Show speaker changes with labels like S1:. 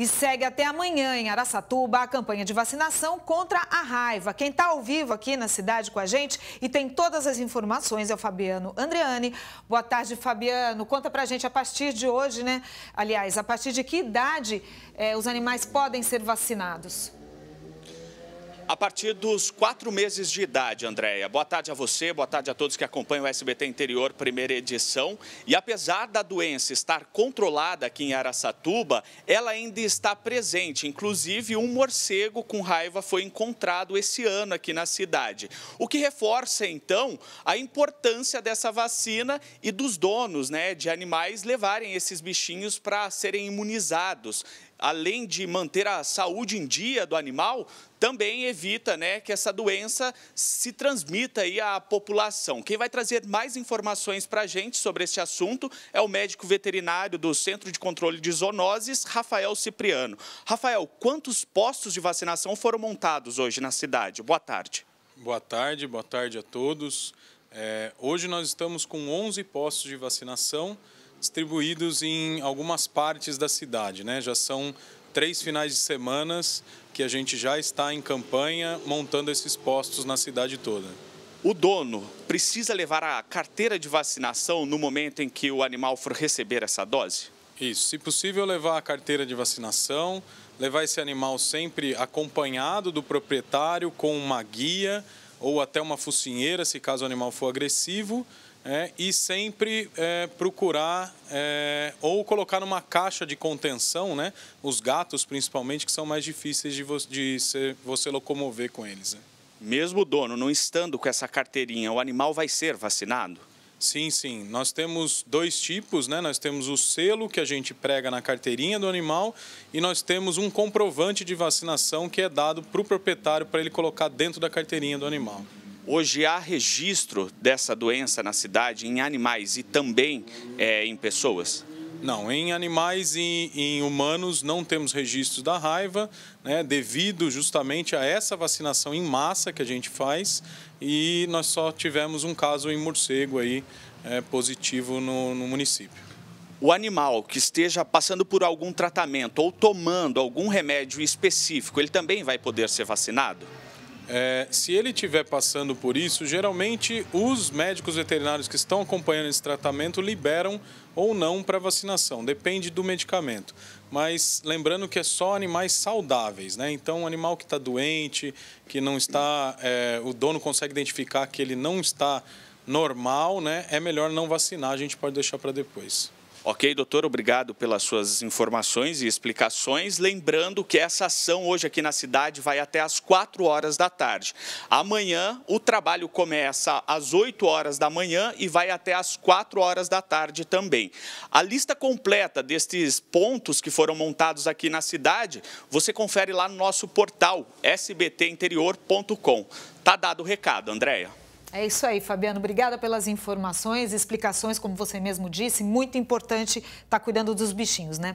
S1: E segue até amanhã em Araçatuba a campanha de vacinação contra a raiva. Quem está ao vivo aqui na cidade com a gente e tem todas as informações é o Fabiano Andreani. Boa tarde, Fabiano. Conta pra gente a partir de hoje, né? Aliás, a partir de que idade eh, os animais podem ser vacinados?
S2: a partir dos quatro meses de idade, Andréia. Boa tarde a você, boa tarde a todos que acompanham o SBT Interior, primeira edição. E apesar da doença estar controlada aqui em Aracatuba, ela ainda está presente. Inclusive, um morcego com raiva foi encontrado esse ano aqui na cidade. O que reforça, então, a importância dessa vacina e dos donos né, de animais levarem esses bichinhos para serem imunizados além de manter a saúde em dia do animal, também evita né, que essa doença se transmita aí à população. Quem vai trazer mais informações para a gente sobre esse assunto é o médico veterinário do Centro de Controle de Zoonoses, Rafael
S3: Cipriano. Rafael, quantos postos de vacinação foram montados hoje na cidade? Boa tarde. Boa tarde, boa tarde a todos. É, hoje nós estamos com 11 postos de vacinação distribuídos em algumas partes da cidade. Né? Já são três finais de semanas que a gente já está em campanha montando esses postos na cidade toda. O dono precisa levar a carteira de vacinação no momento em que o animal for receber essa dose? Isso, se possível, levar a carteira de vacinação, levar esse animal sempre acompanhado do proprietário com uma guia ou até uma focinheira, se caso o animal for agressivo, é, e sempre é, procurar é, ou colocar numa caixa de contenção, né? Os gatos, principalmente, que são mais difíceis de, vo de ser, você locomover com eles. Né? Mesmo o dono não estando com essa carteirinha, o animal vai ser vacinado? Sim, sim. Nós temos dois tipos, né? Nós temos o selo que a gente prega na carteirinha do animal e nós temos um comprovante de vacinação que é dado para o proprietário para ele colocar dentro da carteirinha do animal. Hoje há registro dessa doença na cidade em animais e também é, em pessoas? Não, em animais e em humanos não temos registros da raiva, né, devido justamente a essa vacinação em massa que a gente faz e nós só tivemos um caso em morcego aí é, positivo no, no município. O animal que esteja passando por algum tratamento ou tomando algum remédio específico, ele também vai poder ser vacinado? É, se ele estiver passando por isso, geralmente os médicos veterinários que estão acompanhando esse tratamento liberam ou não para vacinação, depende do medicamento. Mas lembrando que é só animais saudáveis, né? Então, um animal que está doente, que não está, é, o dono consegue identificar que ele não está normal, né? É melhor não vacinar, a gente pode deixar para depois.
S2: Ok, doutor, obrigado pelas suas informações e explicações. Lembrando que essa ação hoje aqui na cidade vai até às 4 horas da tarde. Amanhã o trabalho começa às 8 horas da manhã e vai até às 4 horas da tarde também. A lista completa destes pontos que foram montados aqui na cidade, você confere lá no nosso portal sbtinterior.com. Tá dado o recado, Andréia.
S1: É isso aí, Fabiano. Obrigada pelas informações, explicações, como você mesmo disse. Muito importante estar tá cuidando dos bichinhos, né?